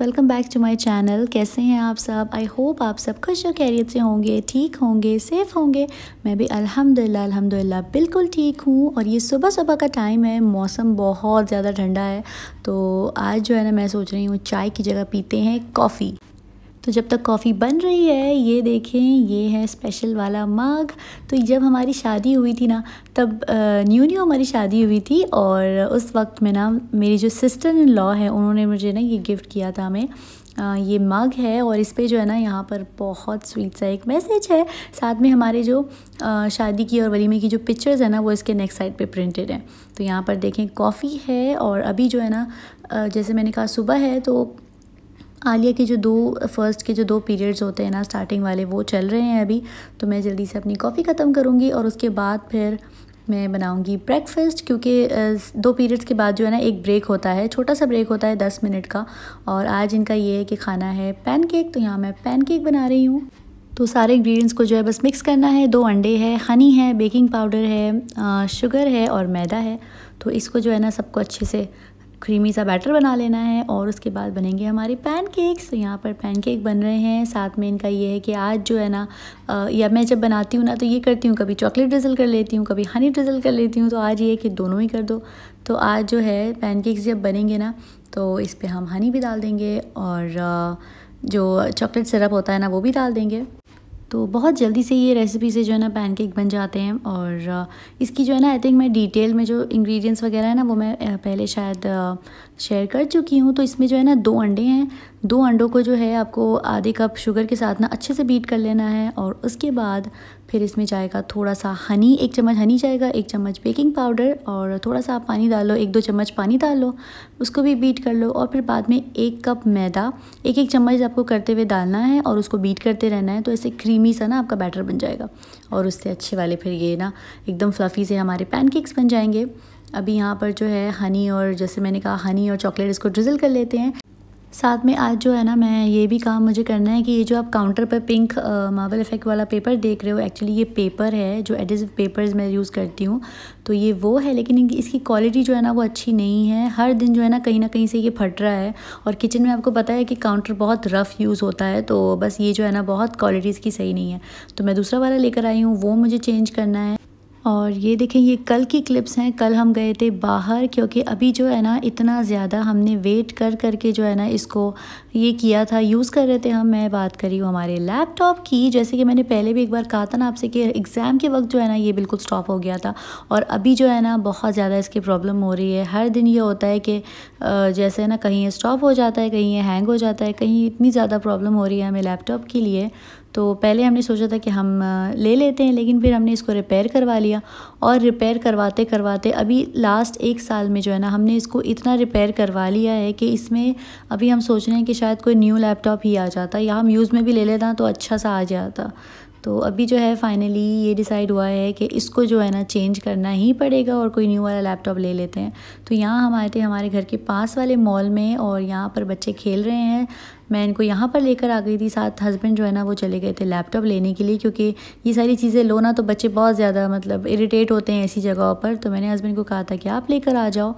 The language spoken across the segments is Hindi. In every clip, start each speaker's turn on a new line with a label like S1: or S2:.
S1: Welcome back to my channel कैसे हैं आप सब आई होप आप सब खुश और कैरियर से होंगे ठीक होंगे सेफ़ होंगे मैं भी अल्हम्दुलिल्लाह अल्हम्दुलिल्लाह बिल्कुल ठीक हूँ और ये सुबह सुबह का टाइम है मौसम बहुत ज़्यादा ठंडा है तो आज जो है ना मैं सोच रही हूँ चाय की जगह पीते हैं कॉफ़ी तो जब तक कॉफ़ी बन रही है ये देखें ये है स्पेशल वाला मग तो जब हमारी शादी हुई थी ना तब न्यू न्यू हमारी शादी हुई थी और उस वक्त में ना मेरी जो सिस्टर इन लॉ है उन्होंने मुझे ना ये गिफ्ट किया था हमें ये मग है और इस पर जो है ना यहाँ पर बहुत स्वीट सा एक मैसेज है साथ में हमारे जो शादी की और वलीमे की जो पिक्चर्स है ना वो इसके नेक्स्ट साइड पे प्रिंटेड हैं तो यहाँ पर देखें कॉफ़ी है और अभी जो है ना जैसे मैंने कहा सुबह है तो आलिया के जो दो फर्स्ट के जो दो पीरियड्स होते हैं ना स्टार्टिंग वाले वो चल रहे हैं अभी तो मैं जल्दी से अपनी कॉफ़ी ख़त्म करूँगी और उसके बाद फिर मैं बनाऊंगी ब्रेकफास्ट क्योंकि दो पीरियड्स के बाद जो है ना एक ब्रेक होता है छोटा सा ब्रेक होता है दस मिनट का और आज इनका ये है कि खाना है पैनकेक तो यहाँ मैं पैनकेक बना रही हूँ तो सारे इंग्रेडिएंट्स को जो है बस मिक्स करना है दो अंडे है हनी है बेकिंग पाउडर है शुगर है और मैदा है तो इसको जो है ना सबको अच्छे से क्रीमी सा बैटर बना लेना है और उसके बाद बनेंगे हमारे पैनकेक्स तो यहाँ पर पैनकेक बन रहे हैं साथ में इनका ये है कि आज जो है ना या मैं जब बनाती हूँ ना तो ये करती हूँ कभी चॉकलेट ड्रिजल कर लेती हूँ कभी हनी ड्रिजल कर लेती हूँ तो आज ये है कि दोनों ही कर दो तो आज जो है पैनकेक्स जब बनेंगे ना तो इस पर हम हनी भी डाल देंगे और जो चॉकलेट सिरप होता है ना वो भी डाल देंगे तो बहुत जल्दी से ये रेसिपी से जो है ना पैनकेक बन जाते हैं और इसकी जो है ना आई थिंक मैं डिटेल में जो इंग्रेडिएंट्स वगैरह है ना वो मैं पहले शायद शेयर कर चुकी हूँ तो इसमें जो है ना दो अंडे हैं दो अंडों को जो है आपको आधे कप शुगर के साथ ना अच्छे से बीट कर लेना है और उसके बाद फिर इसमें जाएगा थोड़ा सा हनी एक चम्मच हनी जाएगा एक चम्मच बेकिंग पाउडर और थोड़ा सा आप पानी डालो एक दो चम्मच पानी डाल लो उसको भी बीट कर लो और फिर बाद में एक कप मैदा एक एक चम्मच आपको करते हुए डालना है और उसको बीट करते रहना है तो ऐसे क्रीमी सा ना आपका बैटर बन जाएगा और उससे अच्छे वाले फिर ये ना एकदम फ्लफ़ी से हमारे पैनकेक्स बन जाएंगे अभी यहाँ पर जो है हनी और जैसे मैंने कहा हनी और चॉकलेट इसको ड्रिजल कर लेते हैं साथ में आज जो है ना मैं ये भी काम मुझे करना है कि ये जो आप काउंटर पर पिंक मार्बल इफेक्ट वाला पेपर देख रहे हो एक्चुअली ये पेपर है जो एडिजिव पेपर्स मैं यूज़ करती हूँ तो ये वो है लेकिन इसकी क्वालिटी जो है ना वो अच्छी नहीं है हर दिन जो है ना कहीं ना कहीं से ये फट रहा है और किचन में आपको पता है कि काउंटर बहुत रफ़ यूज़ होता है तो बस ये जो है ना बहुत क्वालिटी इसकी सही नहीं है तो मैं दूसरा वाला लेकर आई हूँ वो मुझे चेंज करना है और ये देखें ये कल की क्लिप्स हैं कल हम गए थे बाहर क्योंकि अभी जो है ना इतना ज़्यादा हमने वेट कर कर के जो है ना इसको ये किया था यूज़ कर रहे थे हम मैं बात करी हूँ हमारे लैपटॉप की जैसे कि मैंने पहले भी एक बार कहा था ना आपसे कि एग्ज़ाम के वक्त जो है ना ये बिल्कुल स्टॉप हो गया था और अभी जो है ना बहुत ज़्यादा इसकी प्रॉब्लम हो रही है हर दिन ये होता है कि जैसे ना कहीं ये स्टॉप हो जाता है कहीं ये हैंग हो जाता है कहीं इतनी ज़्यादा प्रॉब्लम हो रही है हमें लैपटॉप के लिए तो पहले हमने सोचा था कि हम ले लेते हैं लेकिन फिर हमने इसको रिपेयर करवा लिया और रिपेयर करवाते करवाते अभी लास्ट एक साल में जो है ना हमने इसको इतना रिपेयर करवा लिया है कि इसमें अभी हम सोच रहे हैं कि शायद कोई न्यू लैपटॉप ही आ जाता या हम यूज़ में भी ले लेता तो अच्छा सा आ जाता तो अभी जो है फाइनली ये डिसाइड हुआ है कि इसको जो है ना चेंज करना ही पड़ेगा और कोई न्यू वाला लैपटॉप ले लेते हैं तो यहाँ हम आए थे हमारे घर के पास वाले मॉल में और यहाँ पर बच्चे खेल रहे हैं मैं इनको यहाँ पर लेकर आ गई थी साथ हस्बैंड जो है ना वो चले गए थे लैपटॉप लेने के लिए क्योंकि ये सारी चीज़ें लो ना तो बच्चे बहुत ज़्यादा मतलब इरीटेट होते हैं ऐसी जगहों पर तो मैंने हस्बैंड को कहा था कि आप लेकर आ जाओ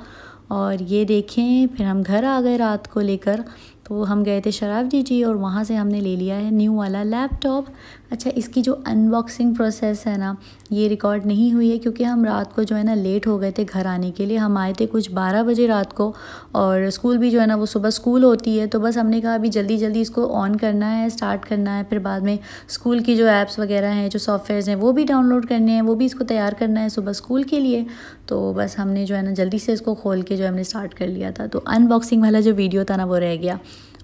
S1: और ये देखें फिर हम घर आ गए रात को लेकर तो हम गए थे शराब जी और वहाँ से हमने ले लिया है न्यू वाला लैपटॉप अच्छा इसकी जो अनबॉक्सिंग प्रोसेस है ना ये रिकॉर्ड नहीं हुई है क्योंकि हम रात को जो है ना लेट हो गए थे घर आने के लिए हम आए थे कुछ 12 बजे रात को और स्कूल भी जो है ना वो सुबह स्कूल होती है तो बस हमने कहा अभी जल्दी जल्दी इसको ऑन करना है स्टार्ट करना है फिर बाद में स्कूल की जो ऐप्स वगैरह हैं जो सॉफ्टवेयर हैं वो भी डाउनलोड करने हैं वो भी इसको तैयार करना है सुबह स्कूल के लिए तो बस हमने जो है ना जल्दी से इसको खोल के जो हमने स्टार्ट कर लिया था तो अनबॉक्सिंग वाला जो वीडियो था ना वो रह गया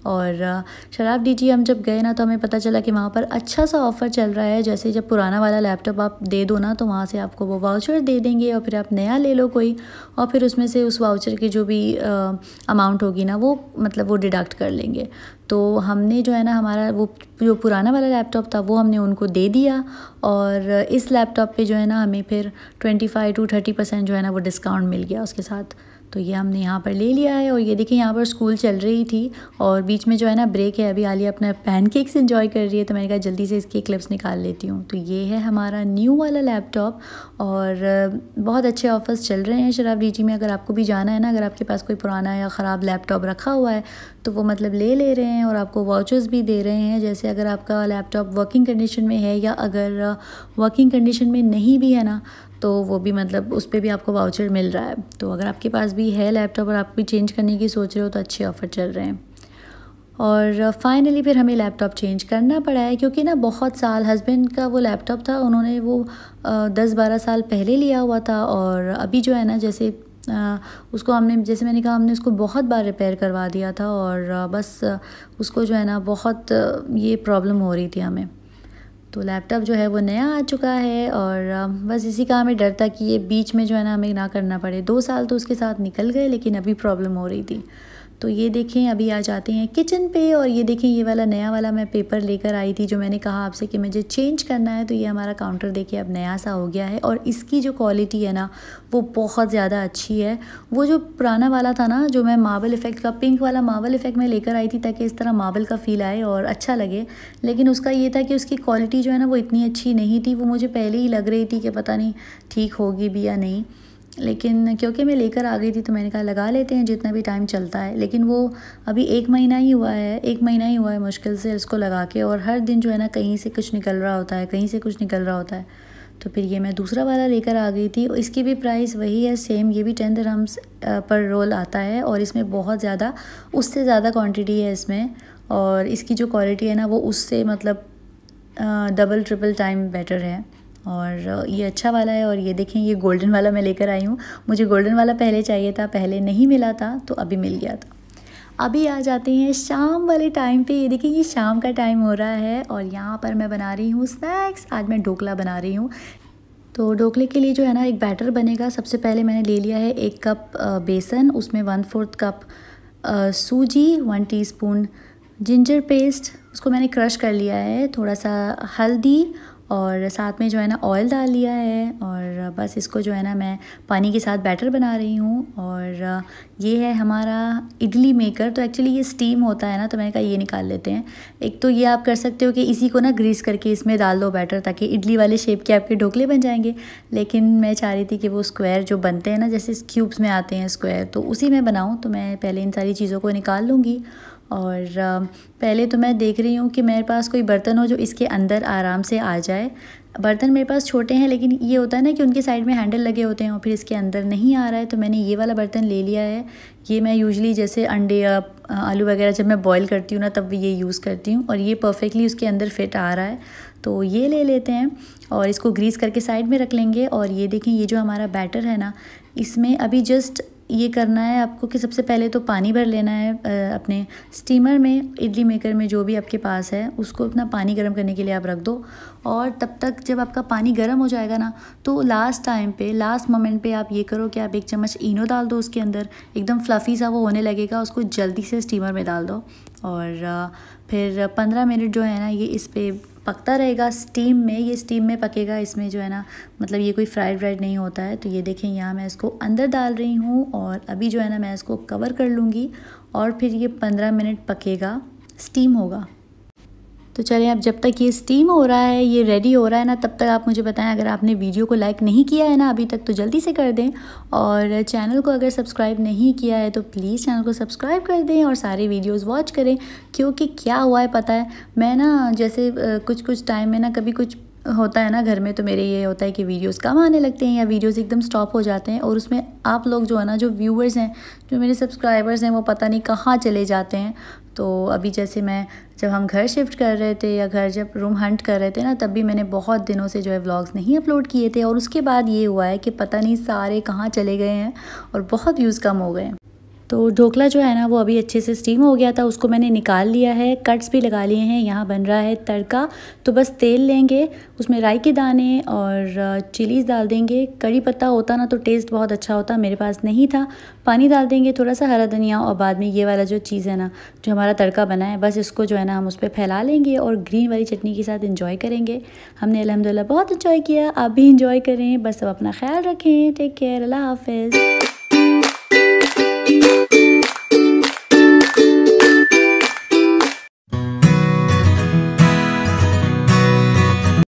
S1: और शराब डीजी हम जब गए ना तो हमें पता चला कि वहाँ पर अच्छा सा ऑफ़र चल रहा है जैसे जब पुराना वाला लैपटॉप आप दे दो ना तो वहाँ से आपको वो वाउचर दे देंगे और फिर आप नया ले लो कोई और फिर उसमें से उस वाउचर की जो भी अमाउंट होगी ना वो मतलब वो डिडक्ट कर लेंगे तो हमने जो है ना हमारा वो जो पुराना वाला लैपटॉप था वो हमने उनको दे दिया और इस लैपटॉप पे जो है ना हमें फिर twenty five to thirty percent जो है ना वो डिस्काउंट मिल गया उसके साथ तो ये हमने यहाँ पर ले लिया है और ये देखिए यहाँ पर स्कूल चल रही थी और बीच में जो है ना ब्रेक है अभी आलिया अपना पैनकेक्स एंजॉय इन्जॉय कर रही है तो मैंने कहा जल्दी से इसके क्लिप्स निकाल लेती हूँ तो ये है हमारा न्यू वाला लैपटॉप और बहुत अच्छे ऑफर्स चल रहे हैं शराब डी में अगर आपको भी जाना है ना अगर आपके पास कोई पुराना या ख़राब लैपटॉप रखा हुआ है तो वो मतलब ले ले रहे हैं और आपको वाउचर्स भी दे रहे हैं जैसे अगर आपका लैपटॉप वर्किंग कंडीशन में है या अगर वर्किंग कंडीशन में नहीं भी है ना तो वो भी मतलब उस पर भी आपको वाउचर मिल रहा है तो अगर आपके पास भी है लैपटॉप और आप भी चेंज करने की सोच रहे हो तो अच्छे ऑफ़र चल रहे हैं और फाइनली uh, फिर हमें लैपटॉप चेंज करना पड़ा है क्योंकि ना बहुत साल हस्बैंड का वो लैपटॉप था उन्होंने वो uh, दस बारह साल पहले लिया हुआ था और अभी जो है ना जैसे uh, उसको हमने जैसे मैंने कहा हमने उसको बहुत बार रिपेयर करवा दिया था और बस उसको जो है ना बहुत ये प्रॉब्लम हो रही थी हमें तो लैपटॉप जो है वो नया आ चुका है और बस इसी का हमें डर था कि ये बीच में जो है ना हमें ना करना पड़े दो साल तो उसके साथ निकल गए लेकिन अभी प्रॉब्लम हो रही थी तो ये देखें अभी आ जाते हैं किचन पे और ये देखें ये वाला नया वाला मैं पेपर लेकर आई थी जो मैंने कहा आपसे कि मुझे चेंज करना है तो ये हमारा काउंटर देखिए अब नया सा हो गया है और इसकी जो क्वालिटी है ना वो बहुत ज़्यादा अच्छी है वो जो पुराना वाला था ना जो मैं मार्बल इफ़ेक्ट का पिंक वाला मार्बल इफ़ेक्ट मैं लेकर आई थी ताकि इस तरह मार्बल का फील आए और अच्छा लगे लेकिन उसका ये था कि उसकी क्वालिटी जो है ना वो इतनी अच्छी नहीं थी वो मुझे पहले ही लग रही थी कि पता नहीं ठीक होगी भी या नहीं लेकिन क्योंकि मैं लेकर आ गई थी तो मैंने कहा लगा लेते हैं जितना भी टाइम चलता है लेकिन वो अभी एक महीना ही हुआ है एक महीना ही हुआ है मुश्किल से इसको लगा के और हर दिन जो है ना कहीं से कुछ निकल रहा होता है कहीं से कुछ निकल रहा होता है तो फिर ये मैं दूसरा वाला लेकर आ गई थी इसकी भी प्राइस वही है सेम ये भी टेन ग्राम्स पर रोल आता है और इसमें बहुत ज़्यादा उससे ज़्यादा क्वान्टिटी है इसमें और इसकी जो क्वालिटी है ना वो उससे मतलब डबल ट्रिपल टाइम बेटर है और ये अच्छा वाला है और ये देखें ये गोल्डन वाला मैं लेकर आई हूँ मुझे गोल्डन वाला पहले चाहिए था पहले नहीं मिला था तो अभी मिल गया था अभी आ जाते हैं शाम वाले टाइम पे ये देखिए ये शाम का टाइम हो रहा है और यहाँ पर मैं बना रही हूँ स्नैक्स आज मैं ढोकला बना रही हूँ तो ढोकले के लिए जो है ना एक बैटर बनेगा सबसे पहले मैंने ले लिया है एक कप बेसन उसमें वन फोर्थ कप सूजी वन टी जिंजर पेस्ट उसको मैंने क्रश कर लिया है थोड़ा सा हल्दी और साथ में जो है ना ऑयल डाल लिया है और बस इसको जो है ना मैं पानी के साथ बैटर बना रही हूँ और ये है हमारा इडली मेकर तो एक्चुअली ये स्टीम होता है ना तो मैंने कहा ये निकाल लेते हैं एक तो ये आप कर सकते हो कि इसी को ना ग्रीस करके इसमें डाल दो बैटर ताकि इडली वाले शेप के आपके ढोकले बन जाएंगे लेकिन मैं चाह रही थी कि वो स्क्वायर जो बनते हैं ना जैसे क्यूब्स में आते हैं स्क्वायर तो उसी में बनाऊँ तो मैं पहले इन सारी चीज़ों को निकाल लूँगी और पहले तो मैं देख रही हूँ कि मेरे पास कोई बर्तन हो जो इसके अंदर आराम से आ जाए बर्तन मेरे पास छोटे हैं लेकिन ये होता है ना कि उनके साइड में हैंडल लगे होते हैं और फिर इसके अंदर नहीं आ रहा है तो मैंने ये वाला बर्तन ले लिया है ये मैं यूजली जैसे अंडे या आलू वगैरह जब मैं बॉईल करती हूँ ना तब ये यूज़ करती हूँ और ये परफेक्टली उसके अंदर फिट आ रहा है तो ये ले लेते हैं और इसको ग्रीस करके साइड में रख लेंगे और ये देखें ये जो हमारा बैटर है ना इसमें अभी जस्ट ये करना है आपको कि सबसे पहले तो पानी भर लेना है अपने स्टीमर में इडली मेकर में जो भी आपके पास है उसको अपना पानी गर्म करने के लिए आप रख दो और तब तक जब आपका पानी गर्म हो जाएगा ना तो लास्ट टाइम पे लास्ट मोमेंट पे आप ये करो कि आप एक चम्मच इनो डाल दो उसके अंदर एकदम फ्लफ़ी सा वो होने लगेगा उसको जल्दी से स्टीमर में डाल दो और फिर पंद्रह मिनट जो है ना ये इस पर पकता रहेगा स्टीम में ये स्टीम में पकेगा इसमें जो है ना मतलब ये कोई फ्राइड राइड नहीं होता है तो ये देखें यहाँ मैं इसको अंदर डाल रही हूँ और अभी जो है ना मैं इसको कवर कर लूँगी और फिर ये पंद्रह मिनट पकेगा स्टीम होगा तो चलें अब जब तक ये स्टीम हो रहा है ये रेडी हो रहा है ना तब तक आप मुझे बताएं अगर आपने वीडियो को लाइक नहीं किया है ना अभी तक तो जल्दी से कर दें और चैनल को अगर सब्सक्राइब नहीं किया है तो प्लीज़ चैनल को सब्सक्राइब कर दें और सारे वीडियोस वॉच करें क्योंकि क्या हुआ है पता है मैं ना जैसे कुछ कुछ टाइम में ना कभी कुछ होता है ना घर में तो मेरे ये होता है कि वीडियोस कम आने लगते हैं या वीडियोस एकदम स्टॉप हो जाते हैं और उसमें आप लोग जो है ना जो व्यूअर्स हैं जो मेरे सब्सक्राइबर्स हैं वो पता नहीं कहाँ चले जाते हैं तो अभी जैसे मैं जब हम घर शिफ्ट कर रहे थे या घर जब रूम हंट कर रहे थे ना तब भी मैंने बहुत दिनों से जो है व्लॉग्स नहीं अपलोड किए थे और उसके बाद ये हुआ है कि पता नहीं सारे कहाँ चले गए हैं और बहुत व्यूज़ कम हो गए हैं तो ढोकला जो है ना वो अभी अच्छे से स्टीम हो गया था उसको मैंने निकाल लिया है कट्स भी लगा लिए हैं यहाँ बन रहा है तड़का तो बस तेल लेंगे उसमें राई के दाने और चिलीज़ डाल देंगे कड़ी पत्ता होता ना तो टेस्ट बहुत अच्छा होता मेरे पास नहीं था पानी डाल देंगे थोड़ा सा हरा धनिया और बाद में ये वाला जो चीज़ है ना जो हमारा तड़का बना है बस इसको जो है ना हम उस पर फैला लेंगे और ग्रीन वाली चटनी के साथ इन्जॉय करेंगे हमने अलहमदिल्ला बहुत इन्जॉय किया आप भी इन्जॉय करें बस अब अपना ख्याल रखें टेक केयर अल्लाह हाफिज़ Thank you.